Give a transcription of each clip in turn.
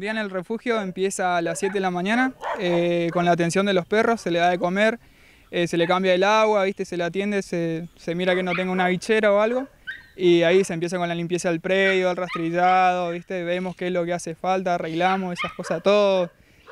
El día en el refugio empieza a las 7 de la mañana eh, con la atención de los perros, se le da de comer, eh, se le cambia el agua, ¿viste? se le atiende, se, mira que no tenga una bichera o algo y ahí se empieza con la limpieza del predio, el rastrillado, ¿viste? vemos qué es lo que hace falta, arreglamos esas cosas, todo,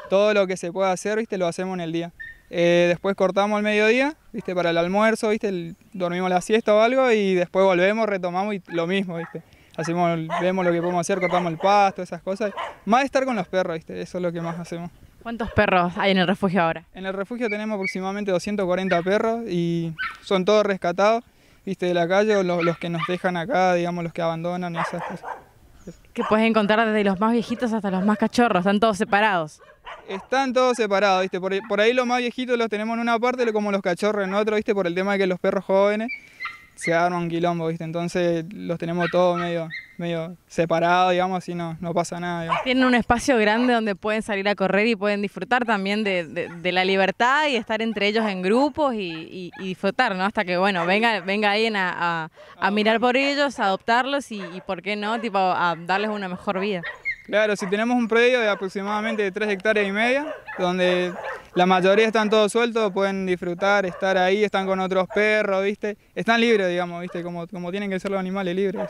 todo lo que se pueda hacer ¿viste? lo hacemos en el día. Eh, después cortamos al mediodía, ¿viste? para el almuerzo, ¿viste? dormimos la siesta o algo y después volvemos, retomamos y lo mismo. ¿viste? hacemos, vemos lo que podemos hacer, cortamos el pasto, esas cosas. Más estar con los perros, ¿viste? eso es lo que más hacemos. ¿Cuántos perros hay en el refugio ahora? En el refugio tenemos aproximadamente 240 perros y son todos rescatados, viste, de la calle, o los, que nos dejan acá, digamos, los que abandonan esas cosas. Que puedes encontrar desde los más viejitos hasta los más cachorros, están todos separados. Están todos separados, ¿viste? Por, ahí los más viejitos los tenemos en una parte, como los cachorros en otro, ¿viste? Por el tema de que los perros jóvenes se arma un quilombo, ¿viste? Entonces los tenemos todos medio, medio separados, digamos, y no, no pasa nada. Tienen un espacio grande donde pueden salir a correr y pueden disfrutar también de, la libertad y estar entre ellos en grupos y, disfrutar, ¿no? Hasta que, bueno, venga, venga alguien a, mirar por ellos, a adoptarlos y, y, ¿por qué no? Tipo, a darles una mejor vida. Claro, si tenemos un predio de aproximadamente 3 hectáreas y media, donde la mayoría están todos sueltos, pueden disfrutar, estar ahí, están con otros perros, ¿viste? Están libres, digamos, ¿viste? Como, como tienen que ser los animales libres.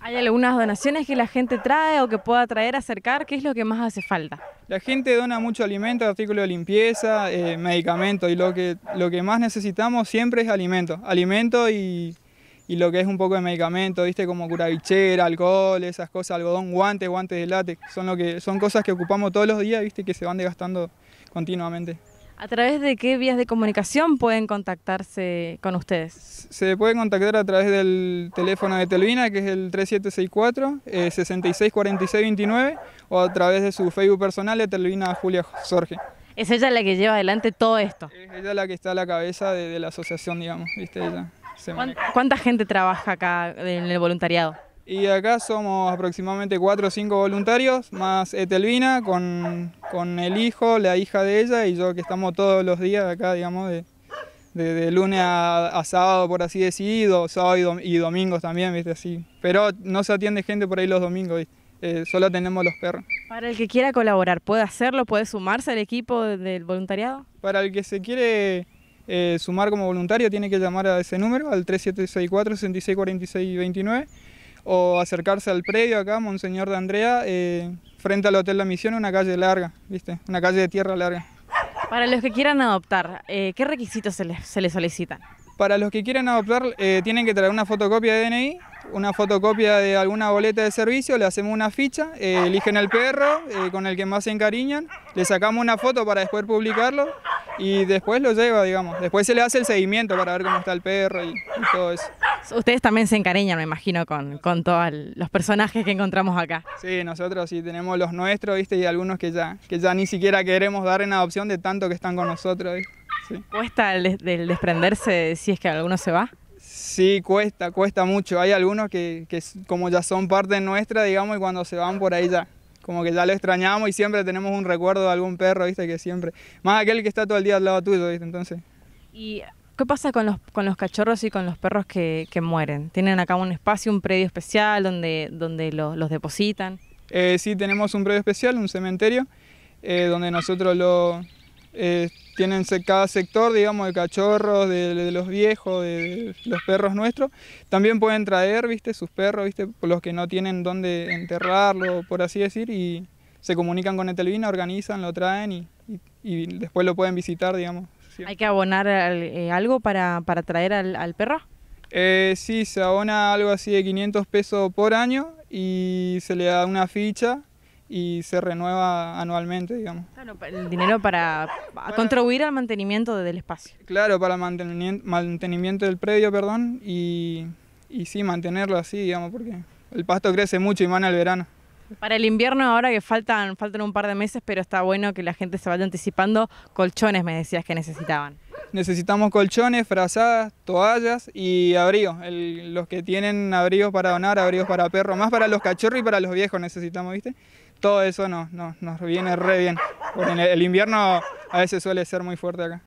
¿Hay algunas donaciones que la gente trae o que pueda traer, acercar? ¿Qué es lo que más hace falta? La gente dona mucho alimento, artículos de limpieza, eh, medicamentos y lo que, lo que más necesitamos siempre es alimento. Alimento y y lo que es un poco de medicamento, viste, como curavichera, alcohol, esas cosas, algodón, guantes, guantes de látex, son lo que son cosas que ocupamos todos los días, viste, que se van desgastando continuamente. ¿A través de qué vías de comunicación pueden contactarse con ustedes? Se puede contactar a través del teléfono de Telvina, que es el 3764-664629, eh, o a través de su Facebook personal de Telvina Julia Sorge. ¿Es ella la que lleva adelante todo esto? Es ella la que está a la cabeza de, de la asociación, digamos, ¿viste? Ella. ¿Cuánta gente trabaja acá en el voluntariado? Y acá somos aproximadamente 4 o 5 voluntarios, más Etelvina, con, con, el hijo, la hija de ella y yo que estamos todos los días acá, digamos, de, de, lunes a, sábado, por así decirlo, sábado y, domingos también, ¿viste? Así. Pero no se atiende gente por ahí los domingos, ¿viste? Eh, solo tenemos los perros. Para el que quiera colaborar, ¿puede hacerlo? ¿Puede sumarse al equipo del voluntariado? Para el que se quiere eh, sumar como voluntario tiene que llamar a ese número, al 3764 664629 o acercarse al predio acá, Monseñor de Andrea, eh, frente al Hotel La Misión, una calle larga, ¿viste? Una calle de tierra larga. Para los que quieran adoptar, eh, ¿qué requisitos se les, solicitan? Para los que quieran adoptar, tienen que traer una fotocopia de DNI, una fotocopia de alguna boleta de servicio, le hacemos una ficha, eligen al el perro con el que más se encariñan, le sacamos una foto para después publicarlo y después lo lleva, digamos. Después se le hace el seguimiento para ver cómo está el perro y, todo eso. Ustedes también se encariñan, me imagino, con, todos los personajes que encontramos acá. Sí, nosotros sí tenemos los nuestros, ¿viste? Y algunos que ya, que ya ni siquiera queremos dar en adopción de tanto que están con nosotros, ¿Cuesta el, desprenderse si es que alguno se va? Sí, cuesta, cuesta mucho. Hay algunos que, que como ya son parte nuestra, digamos, y cuando se van por ahí ya, como que ya lo extrañamos y siempre tenemos un recuerdo de algún perro, ¿viste? Que siempre, más aquel que está todo el día al lado tuyo, ¿viste? Entonces. ¿Y qué pasa con los, con los cachorros y con los perros que, mueren? ¿Tienen acá un espacio, un predio especial donde, donde los, depositan? Eh, sí, tenemos un predio especial, un cementerio, eh, donde nosotros lo, eh, tienen cada sector, digamos, de cachorros, de, los viejos, de, los perros nuestros. También pueden traer, viste, sus perros, viste, los que no tienen dónde enterrarlo, por así decir, y se comunican con Etelvina, organizan, lo traen y, después lo pueden visitar, digamos. ¿Hay que abonar eh, algo para, traer al, perro? Eh, sí, se abona algo así de 500 pesos por año y se le da una ficha y se renueva anualmente, digamos. el dinero para, contribuir al mantenimiento del espacio. Claro, para el mantenimiento, del predio, perdón, y, y sí, mantenerlo así, digamos, porque el pasto crece mucho y mana el verano. Para el invierno ahora que faltan, faltan un par de meses, pero está bueno que la gente se vaya anticipando, colchones me decías que necesitaban. Necesitamos colchones, frazadas, toallas y abrigos. los que tienen abrigos para donar, abrigos para perro más para los cachorros y para los viejos necesitamos, ¿viste? todo eso nos, nos, nos viene re bien. Porque el invierno a veces suele ser muy fuerte acá.